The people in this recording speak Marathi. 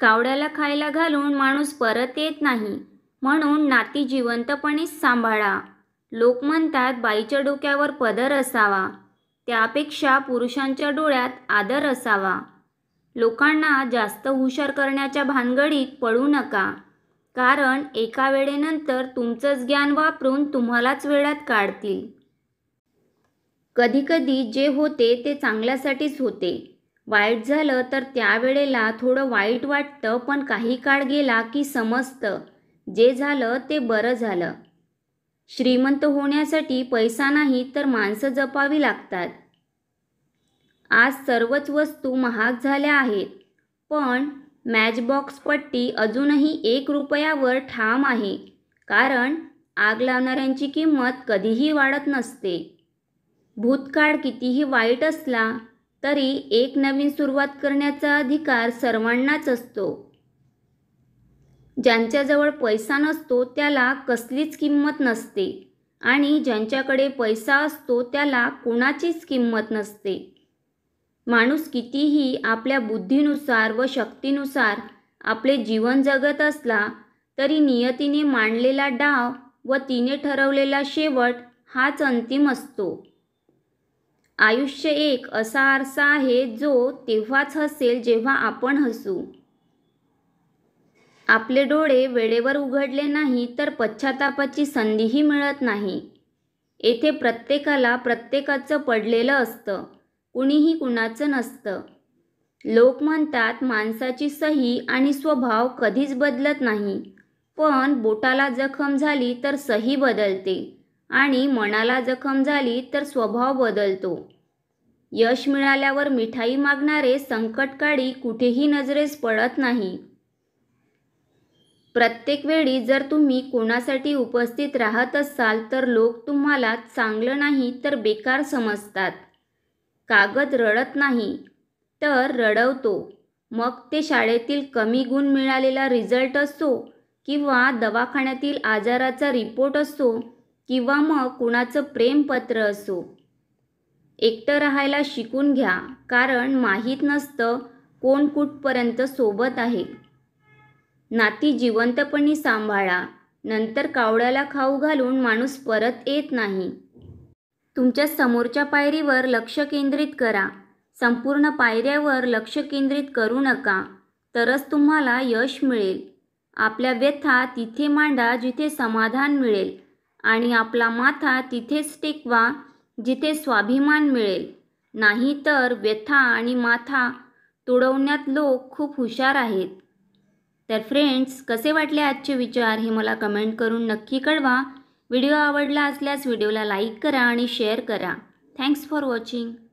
कावड्याला खायला घालून माणूस परत येत नाही म्हणून नाती जिवंतपणेच सांभाळा लोक म्हणतात बाईच्या डोक्यावर पदर असावा त्यापेक्षा पुरुषांच्या डोळ्यात आदर असावा लोकांना जास्त हुशार करण्याच्या भानगडीत पडू नका कारण एका वेळेनंतर तुमचंच ज्ञान वापरून तुम्हालाच वेळात काढतील कधीकधी जे होते ते चांगल्यासाठीच होते वाईट झालं तर त्यावेळेला थोडं वाईट वाटतं पण काही काळ गेला की समजतं जे झालं ते बरं झालं श्रीमंत होण्यासाठी पैसा नाही तर माणसं जपावी लागतात आज सर्वच वस्तू महाग झाल्या आहेत पण मॅचबॉक्स पट्टी अजूनही एक रुपयावर ठाम आहे कारण आग लावणाऱ्यांची किंमत कधीही वाढत नसते भूतकाळ कितीही वाईट असला तरी एक नवीन सुरुवात करण्याचा अधिकार सर्वांनाच असतो ज्यांच्याजवळ पैसा नसतो त्याला कसलीच किंमत नसते आणि ज्यांच्याकडे पैसा असतो त्याला कोणाचीच किंमत नसते माणूस कितीही आपल्या बुद्धीनुसार व शक्तीनुसार आपले जीवन जगत असला तरी नियतीने मांडलेला डाव व तिने ठरवलेला शेवट हाच अंतिम असतो आयुष्य एक असा आरसा आहे जो तेव्हाच हसेल जेव्हा आपण हसू आपले डोळे वेळेवर उघडले नाही तर पश्चातापाची संधीही मिळत नाही येथे प्रत्येकाला प्रत्येकाचं पडलेलं असतं कुणीही कुणाचं नसतं लोक म्हणतात माणसाची सही आणि स्वभाव कधीच बदलत नाही पण बोटाला जखम झाली तर सही बदलते आणि मनाला जखम झाली तर स्वभाव बदलतो यश मिळाल्यावर मिठाई मागणारे संकटकाळी कुठेही नजरेस पडत नाही प्रत्येक वेळी जर तुम्ही कोणासाठी उपस्थित राहत असाल तर लोक तुम्हाला चांगलं नाही तर बेकार समजतात कागद रडत नाही तर रडवतो मग ते शाळेतील कमी गुण मिळालेला रिझल्ट असतो किंवा दवाखान्यातील आजाराचा रिपोर्ट असतो किंवा मग कुणाचं प्रेमपत्र असो एकटं राहायला शिकून घ्या कारण माहीत नसतं कोण कुठपर्यंत सोबत आहे नाती जिवंतपणी सांभाळा नंतर कावड्याला खाऊ घालून माणूस परत येत नाही तुमच्या समोरच्या पायरीवर लक्ष केंद्रित करा संपूर्ण पायऱ्यावर लक्ष केंद्रित करू नका तरच तुम्हाला यश मिळेल आपल्या व्यथा तिथे मांडा जिथे समाधान मिळेल आणि आपला माथा तिथेच टेकवा जिथे स्वाभिमान मिळेल नाही तर व्यथा आणि माथा तुडवण्यात लोक खूप हुशार आहेत तर फ्रेंड्स कसे वाटले आजचे विचार हे मला कमेंट करून नक्की कळवा व्हिडिओ आवडला असल्यास व्हिडिओला लाईक करा आणि शेअर करा थँक्स फॉर वॉचिंग